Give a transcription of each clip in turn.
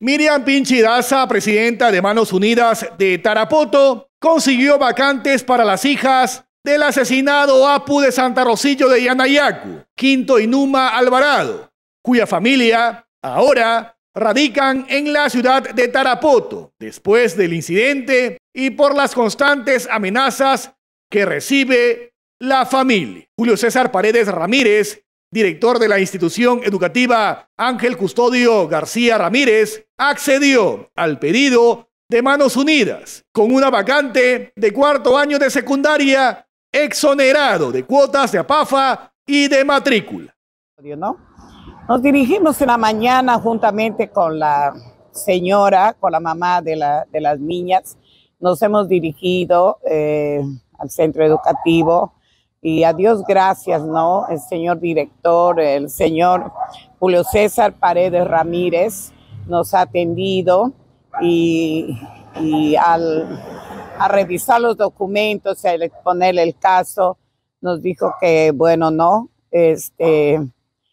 Miriam Pinchidaza, presidenta de Manos Unidas de Tarapoto, consiguió vacantes para las hijas del asesinado Apu de Santa Rosillo de Yanayacu, Quinto Inuma Alvarado, cuya familia ahora radican en la ciudad de Tarapoto después del incidente y por las constantes amenazas que recibe la familia. Julio César Paredes Ramírez director de la institución educativa Ángel Custodio García Ramírez, accedió al pedido de Manos Unidas con una vacante de cuarto año de secundaria exonerado de cuotas de APAFA y de matrícula. Nos dirigimos en la mañana juntamente con la señora, con la mamá de, las niñas. Nos hemos dirigido eh, al centro educativo y a Dios gracias, ¿no? El señor director, el señor Julio César Paredes Ramírez nos ha atendido y, al, revisar los documentos, al exponer el caso, nos dijo que, bueno, no, este,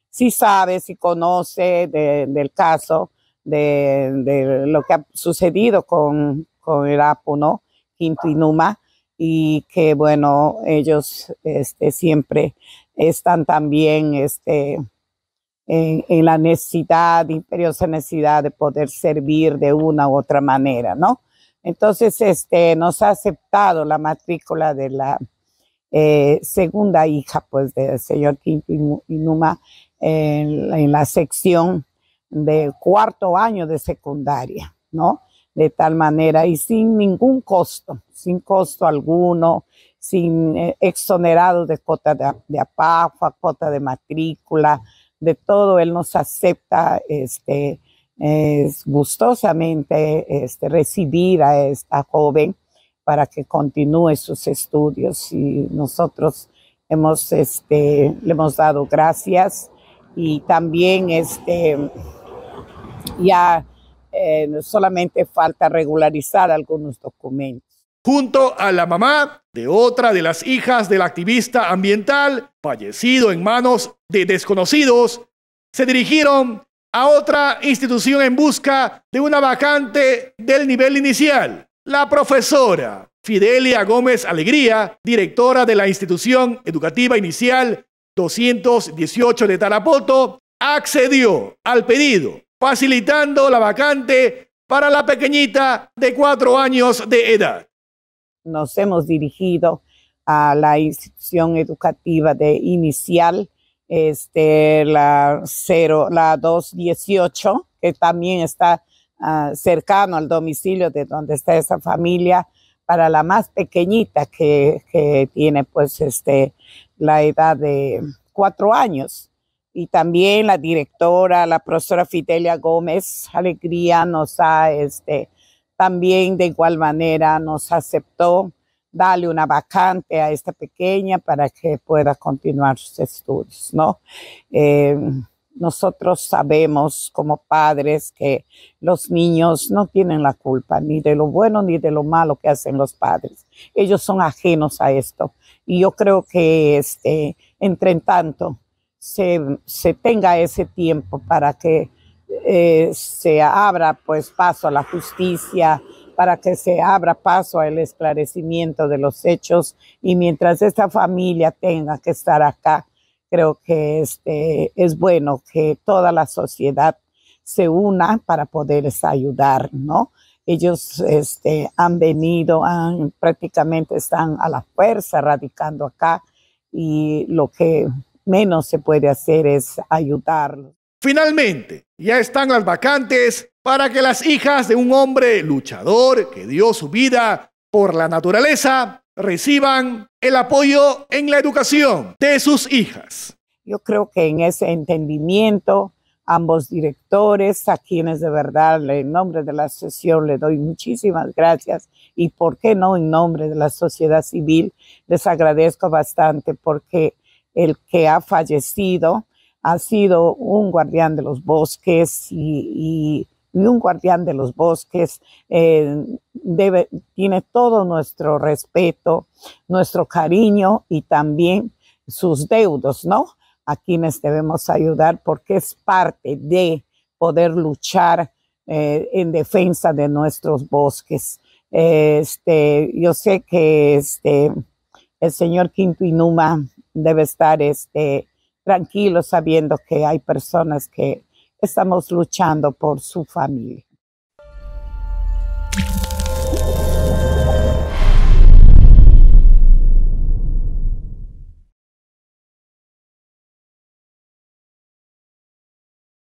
si sabe, sí conoce del caso, de, lo que ha sucedido con, con el APU, ¿no? Quintinuma y que bueno, ellos este, siempre están también este, en, la necesidad, imperiosa necesidad de poder servir de una u otra manera, ¿no? Entonces, este, nos ha aceptado la matrícula de la eh, segunda hija, pues, del señor Quintín Inuma en, en la sección del cuarto año de secundaria, ¿no? de tal manera y sin ningún costo, sin costo alguno, sin eh, exonerado de cuota de, de APAFA, cuota de matrícula, de todo. Él nos acepta este, es gustosamente este, recibir a esta joven para que continúe sus estudios y nosotros hemos, este, le hemos dado gracias y también este, ya eh, solamente falta regularizar algunos documentos. Junto a la mamá de otra de las hijas del activista ambiental, fallecido en manos de desconocidos, se dirigieron a otra institución en busca de una vacante del nivel inicial. La profesora Fidelia Gómez Alegría, directora de la institución educativa inicial 218 de Tarapoto, accedió al pedido facilitando la vacante para la pequeñita de cuatro años de edad. Nos hemos dirigido a la institución educativa de inicial, este, la, 0, la 218, que también está ah, cercano al domicilio de donde está esa familia, para la más pequeñita que, tiene pues este, la edad de cuatro años y también la directora, la profesora Fidelia Gómez Alegría nos ha, este, también de igual manera nos aceptó darle una vacante a esta pequeña para que pueda continuar sus estudios, ¿no? Eh, nosotros sabemos como padres que los niños no tienen la culpa ni de lo bueno ni de lo malo que hacen los padres. Ellos son ajenos a esto. Y yo creo que, este, entre tanto, se, tenga ese tiempo para que eh, se abra pues paso a la justicia, para que se abra paso al esclarecimiento de los hechos y mientras esta familia tenga que estar acá, creo que este, es bueno que toda la sociedad se una para poder ayudar, ¿no? Ellos este, han venido, han, prácticamente están a la fuerza radicando acá y lo que menos se puede hacer es ayudarlos. Finalmente, ya están las vacantes para que las hijas de un hombre luchador que dio su vida por la naturaleza reciban el apoyo en la educación de sus hijas. Yo creo que en ese entendimiento, ambos directores, a quienes de verdad en nombre de la sesión, le doy muchísimas gracias y por qué no en nombre de la sociedad civil, les agradezco bastante porque el que ha fallecido ha sido un guardián de los bosques y, un guardián de los bosques eh, debe, tiene todo nuestro respeto, nuestro cariño y también sus deudos, ¿no? A quienes debemos ayudar porque es parte de poder luchar eh, en defensa de nuestros bosques. Este, yo sé que este, el señor Quinto Inuma debe estar este, tranquilo sabiendo que hay personas que estamos luchando por su familia.